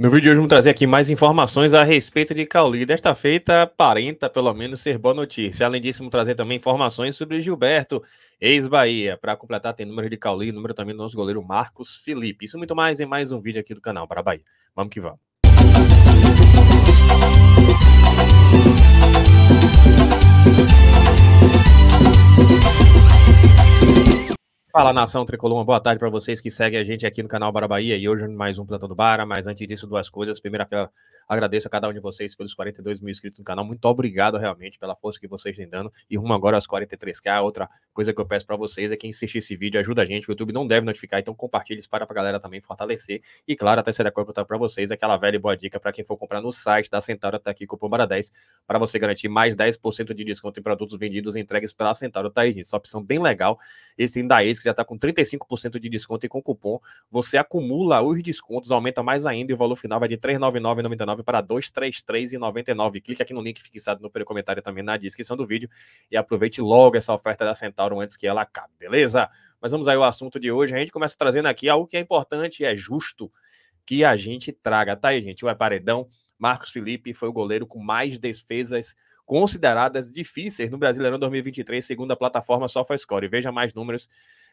No vídeo de hoje vamos trazer aqui mais informações a respeito de Cauli. Desta feita, aparenta pelo menos ser boa notícia. Além disso, vamos trazer também informações sobre Gilberto, ex-Bahia. Para completar, tem número de Cauli, número também do nosso goleiro Marcos Felipe. Isso muito mais em mais um vídeo aqui do canal para Bahia. Vamos que vamos. Fala nação tricolor, boa tarde para vocês que seguem a gente aqui no canal Bara Bahia e hoje mais um plantão do Bara, mas antes disso duas coisas. Primeira, aquela Agradeço a cada um de vocês pelos 42 mil inscritos no canal. Muito obrigado realmente pela força que vocês têm dando. E rumo agora aos 43k. É outra coisa que eu peço para vocês é que assistir esse vídeo, ajuda a gente. O YouTube não deve notificar, então compartilhe, espalha para a galera também fortalecer. E claro, a terceira coisa que eu trago para vocês é aquela velha e boa dica para quem for comprar no site da Centauro, tá aqui cupom para 10 para você garantir mais 10% de desconto em produtos vendidos e entregues pela Centauro. Tá aí, gente. Essa opção bem legal. Esse Indaes é que já está com 35% de desconto e com cupom você acumula os descontos, aumenta mais ainda e o valor final vai de R$ 399,99 99 para 233,99. Clique aqui no link fixado no comentário também na descrição do vídeo e aproveite logo essa oferta da Centauro antes que ela acabe, beleza? Mas vamos aí ao assunto de hoje. A gente começa trazendo aqui algo que é importante e é justo que a gente traga, tá aí, gente? O paredão. Marcos Felipe foi o goleiro com mais defesas consideradas difíceis no Brasileirão 2023, segundo a plataforma SofaScore. Veja mais números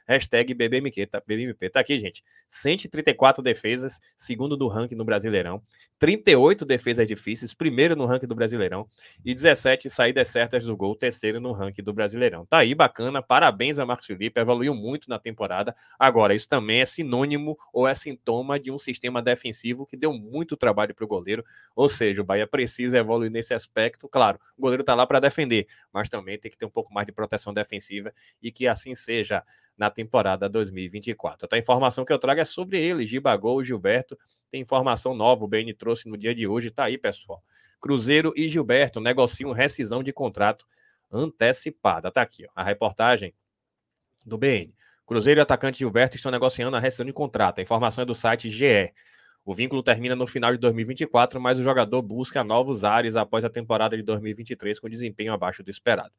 Hashtag BBMQ, tá, BBMP. Tá aqui, gente. 134 defesas, segundo do ranking no Brasileirão. 38 defesas difíceis, primeiro no ranking do Brasileirão. E 17 saídas certas do gol, terceiro no ranking do Brasileirão. Tá aí, bacana. Parabéns a Marcos Felipe, evoluiu muito na temporada. Agora, isso também é sinônimo ou é sintoma de um sistema defensivo que deu muito trabalho para o goleiro. Ou seja, o Bahia precisa evoluir nesse aspecto. Claro, o goleiro tá lá para defender, mas também tem que ter um pouco mais de proteção defensiva e que assim seja na temporada 2024. a informação que eu trago é sobre ele, Gibagol, Gilberto. Tem informação nova, o BN trouxe no dia de hoje, tá aí, pessoal. Cruzeiro e Gilberto negociam rescisão de contrato antecipada. Tá aqui, ó, a reportagem do BN. Cruzeiro e atacante Gilberto estão negociando a rescisão de contrato. A informação é do site GE. O vínculo termina no final de 2024, mas o jogador busca novos ares após a temporada de 2023 com desempenho abaixo do esperado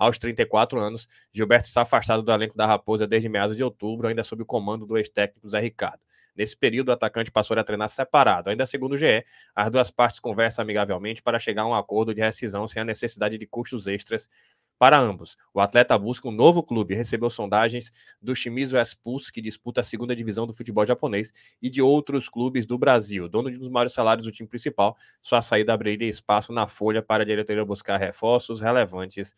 aos 34 anos. Gilberto está afastado do elenco da Raposa desde meados de outubro, ainda sob o comando do ex-técnico Zé Ricardo. Nesse período, o atacante passou a treinar separado. Ainda segundo o GE, as duas partes conversam amigavelmente para chegar a um acordo de rescisão sem a necessidade de custos extras para ambos. O atleta busca um novo clube. Recebeu sondagens do Shimizu S-Pulse, que disputa a segunda divisão do futebol japonês, e de outros clubes do Brasil. Dono de um dos maiores salários do time principal, sua saída abriria espaço na folha para a diretoria buscar reforços relevantes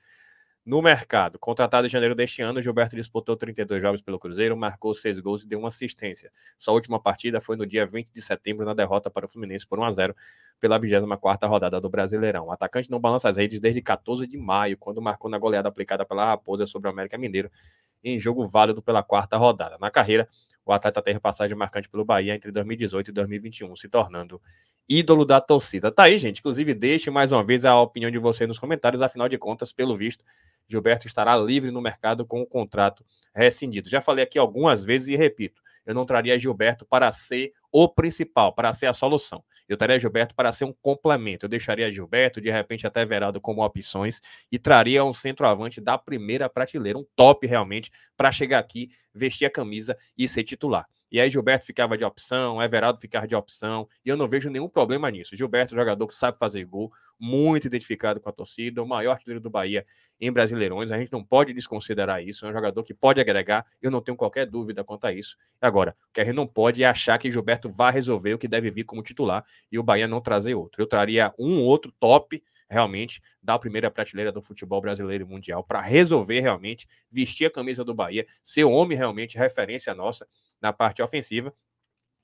no mercado. Contratado em janeiro deste ano, Gilberto disputou 32 jogos pelo Cruzeiro, marcou 6 gols e deu uma assistência. Sua última partida foi no dia 20 de setembro, na derrota para o Fluminense por 1 a 0 pela 24 rodada do Brasileirão. O atacante não balança as redes desde 14 de maio, quando marcou na goleada aplicada pela Raposa sobre o América Mineiro em jogo válido pela quarta rodada. Na carreira, o atleta teve passagem marcante pelo Bahia entre 2018 e 2021, se tornando ídolo da torcida. Tá aí, gente. Inclusive, deixe mais uma vez a opinião de você nos comentários. Afinal de contas, pelo visto, Gilberto estará livre no mercado com o contrato rescindido. Já falei aqui algumas vezes e repito, eu não traria Gilberto para ser o principal, para ser a solução. Eu traria Gilberto para ser um complemento. Eu deixaria Gilberto, de repente, até Verado como opções e traria um centroavante da primeira prateleira, um top realmente, para chegar aqui, vestir a camisa e ser titular. E aí Gilberto ficava de opção, Everaldo ficava de opção, e eu não vejo nenhum problema nisso. Gilberto, jogador que sabe fazer gol, muito identificado com a torcida, o maior artilheiro do Bahia em Brasileirões, a gente não pode desconsiderar isso, é um jogador que pode agregar, eu não tenho qualquer dúvida quanto a isso. Agora, o que a gente não pode é achar que Gilberto vai resolver o que deve vir como titular e o Bahia não trazer outro. Eu traria um outro top realmente da primeira prateleira do futebol brasileiro e mundial para resolver realmente vestir a camisa do Bahia, ser o homem realmente referência nossa na parte ofensiva.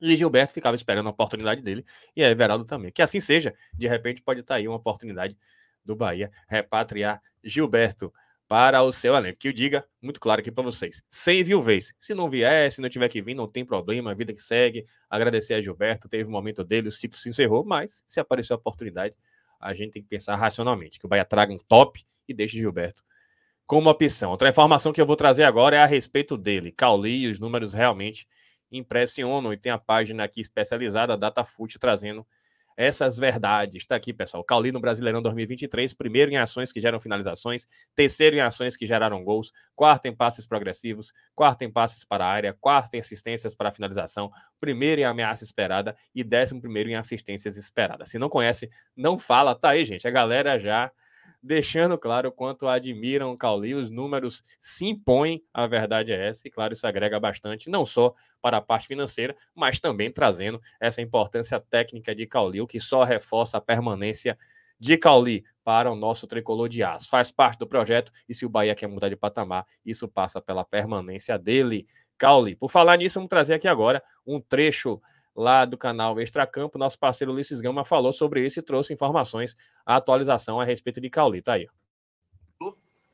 E Gilberto ficava esperando a oportunidade dele, e a Everaldo também. Que assim seja, de repente pode estar tá aí uma oportunidade do Bahia repatriar Gilberto para o seu elenco. Que eu diga muito claro aqui para vocês. Sem viu vez. Se não vier, se não tiver que vir, não tem problema, a vida que segue. Agradecer a Gilberto, teve o um momento dele, o ciclo se encerrou, mas se aparecer a oportunidade, a gente tem que pensar racionalmente. Que o Bahia traga um top e deixe Gilberto como opção. Outra informação que eu vou trazer agora é a respeito dele. Cauli, os números realmente impressionam. E tem a página aqui especializada, DataFoot, trazendo essas verdades. Está aqui, pessoal. Cauli no Brasileirão 2023, primeiro em ações que geram finalizações, terceiro em ações que geraram gols, quarto em passes progressivos, quarto em passes para a área, quarto em assistências para a finalização, primeiro em ameaça esperada e décimo primeiro em assistências esperadas. Se não conhece, não fala. Tá aí, gente. A galera já deixando claro o quanto admiram o Cauli, os números se impõem, a verdade é essa, e claro, isso agrega bastante, não só para a parte financeira, mas também trazendo essa importância técnica de Cauli, o que só reforça a permanência de Cauli para o nosso tricolor de aço. Faz parte do projeto e se o Bahia quer mudar de patamar, isso passa pela permanência dele. Cauli, por falar nisso, vamos trazer aqui agora um trecho lá do canal Extra Campo, nosso parceiro Ulisses Gama falou sobre isso e trouxe informações, a atualização a respeito de Caulita tá aí.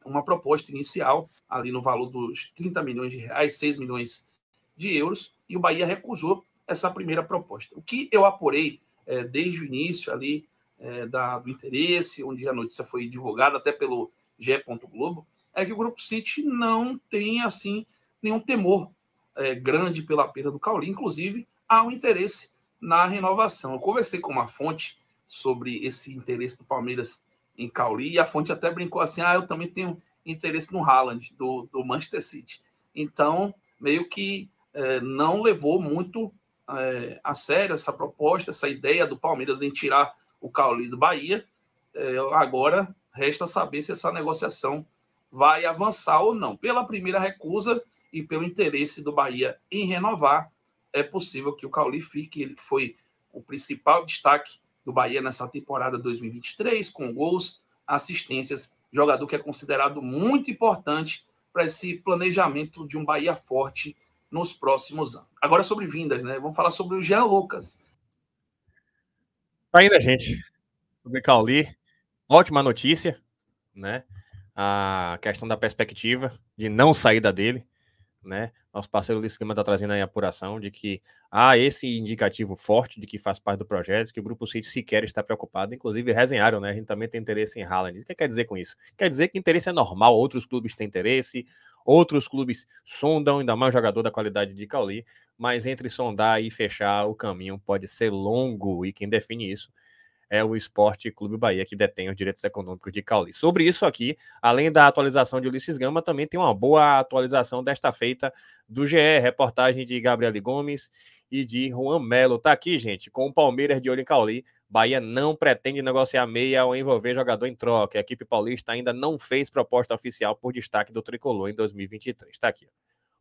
Uma proposta inicial ali no valor dos 30 milhões de reais, 6 milhões de euros, e o Bahia recusou essa primeira proposta. O que eu apurei é, desde o início ali é, da, do interesse, onde a notícia foi divulgada até pelo G. Globo, é que o Grupo City não tem assim nenhum temor é, grande pela perda do Cauli. Inclusive, há um interesse na renovação. Eu conversei com uma fonte sobre esse interesse do Palmeiras em Cauli e a fonte até brincou assim: ah, eu também tenho interesse no Haaland, do, do Manchester City. Então, meio que é, não levou muito é, a sério essa proposta, essa ideia do Palmeiras em tirar o Cauli do Bahia. É, agora, resta saber se essa negociação vai avançar ou não. Pela primeira recusa e pelo interesse do Bahia em renovar, é possível que o Cauli fique, ele que foi o principal destaque do Bahia nessa temporada 2023, com gols, assistências, jogador que é considerado muito importante para esse planejamento de um Bahia forte nos próximos anos. Agora é sobre vindas, né? Vamos falar sobre o Jean Lucas. Ainda, tá gente, sobre Cauli, ótima notícia, né? A questão da perspectiva de não saída dele, né? Nosso parceiro Luiz Lima está trazendo aí a apuração de que há esse indicativo forte de que faz parte do projeto, que o Grupo City sequer está preocupado. Inclusive, resenharam, né? A gente também tem interesse em Haaland. O que quer dizer com isso? Quer dizer que interesse é normal, outros clubes têm interesse, outros clubes sondam, ainda mais jogador da qualidade de Cauli, mas entre sondar e fechar o caminho pode ser longo, e quem define isso é o Esporte Clube Bahia, que detém os direitos econômicos de Cauli. Sobre isso aqui, além da atualização de Ulisses Gama, também tem uma boa atualização desta feita do GE, reportagem de Gabriel Gomes e de Juan Melo. Tá aqui, gente, com o Palmeiras de olho em Cauli, Bahia não pretende negociar meia ou envolver jogador em troca. A equipe paulista ainda não fez proposta oficial por destaque do tricolor em 2023. Está aqui.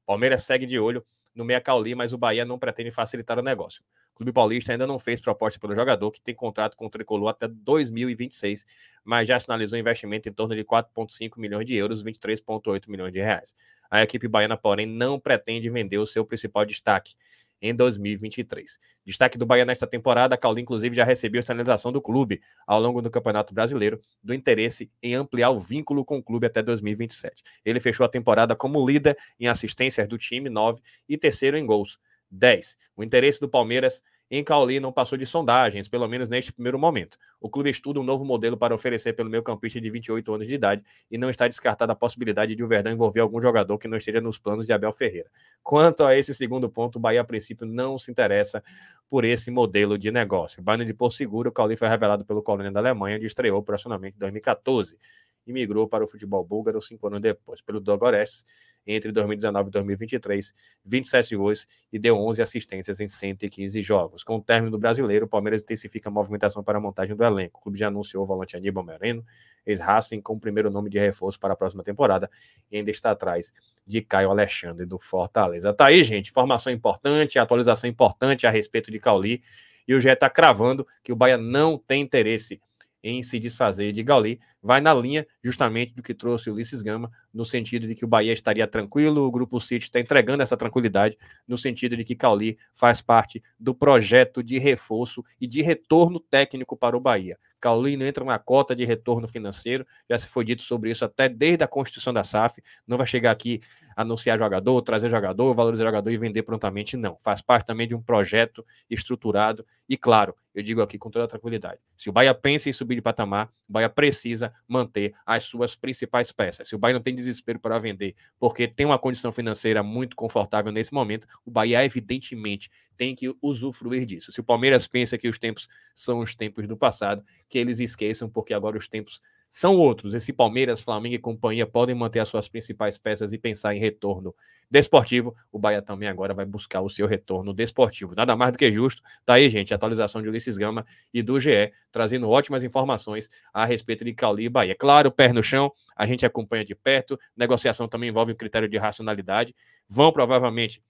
Palmeiras segue de olho no meia Cauli, mas o Bahia não pretende facilitar o negócio. O Clube Paulista ainda não fez proposta pelo jogador, que tem contrato com o Tricolor até 2026, mas já sinalizou investimento em torno de 4,5 milhões de euros, 23,8 milhões de reais. A equipe baiana, porém, não pretende vender o seu principal destaque em 2023. Destaque do Bahia nesta temporada, a inclusive, já recebeu a sinalização do clube ao longo do Campeonato Brasileiro do interesse em ampliar o vínculo com o clube até 2027. Ele fechou a temporada como líder em assistências do time, 9, e terceiro em gols. 10. O interesse do Palmeiras em Cauli não passou de sondagens, pelo menos neste primeiro momento. O clube estuda um novo modelo para oferecer pelo meio-campista de 28 anos de idade e não está descartada a possibilidade de o Verdão envolver algum jogador que não esteja nos planos de Abel Ferreira. Quanto a esse segundo ponto, o Bahia a princípio não se interessa por esse modelo de negócio. Bahia de Porto Seguro, Cauli foi revelado pelo Colônia da Alemanha, onde estreou profissionalmente em 2014 e migrou para o futebol búlgaro cinco anos depois, pelo Dogores, entre 2019 e 2023, 27 gols e deu 11 assistências em 115 jogos. Com o término do brasileiro, o Palmeiras intensifica a movimentação para a montagem do elenco. O clube já anunciou o volante Aníbal Moreno, ex-Racing, com o primeiro nome de reforço para a próxima temporada e ainda está atrás de Caio Alexandre do Fortaleza. Tá aí, gente, informação importante, atualização importante a respeito de Cauli e o GE está cravando que o Bahia não tem interesse em se desfazer de Gauli, vai na linha justamente do que trouxe Ulisses Gama, no sentido de que o Bahia estaria tranquilo, o Grupo City está entregando essa tranquilidade, no sentido de que Gauli faz parte do projeto de reforço e de retorno técnico para o Bahia. Gauli não entra na cota de retorno financeiro, já se foi dito sobre isso até desde a constituição da SAF, não vai chegar aqui anunciar jogador, trazer jogador, valorizar jogador e vender prontamente, não. Faz parte também de um projeto estruturado e, claro, eu digo aqui com toda tranquilidade: se o Bahia pensa em subir de patamar, o Bahia precisa manter as suas principais peças. Se o Bahia não tem desespero para vender, porque tem uma condição financeira muito confortável nesse momento, o Bahia, evidentemente, tem que usufruir disso. Se o Palmeiras pensa que os tempos são os tempos do passado, que eles esqueçam, porque agora os tempos são outros. Esse Palmeiras, Flamengo e companhia podem manter as suas principais peças e pensar em retorno desportivo. O Bahia também agora vai buscar o seu retorno desportivo. Nada mais do que justo. Tá aí, gente, atualização de Ulisses Gama e do GE, trazendo ótimas informações a respeito de Cauli e Bahia. Claro, pé no chão, a gente acompanha de perto. Negociação também envolve um critério de racionalidade. Vão provavelmente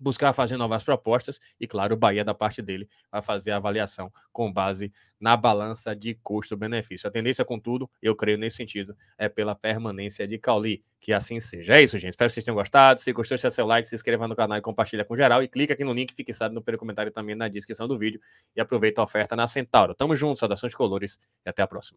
buscar fazer novas propostas e, claro, o Bahia, da parte dele, vai fazer a avaliação com base na balança de custo-benefício. A tendência, contudo, eu creio nesse sentido, é pela permanência de Cauli, que assim seja. É isso, gente. Espero que vocês tenham gostado. Se gostou, deixa seu like, se inscreva no canal e compartilha com geral. E clica aqui no link, fixado no primeiro comentário também na descrição do vídeo. E aproveita a oferta na Centauro. Tamo junto, saudações colores e até a próxima.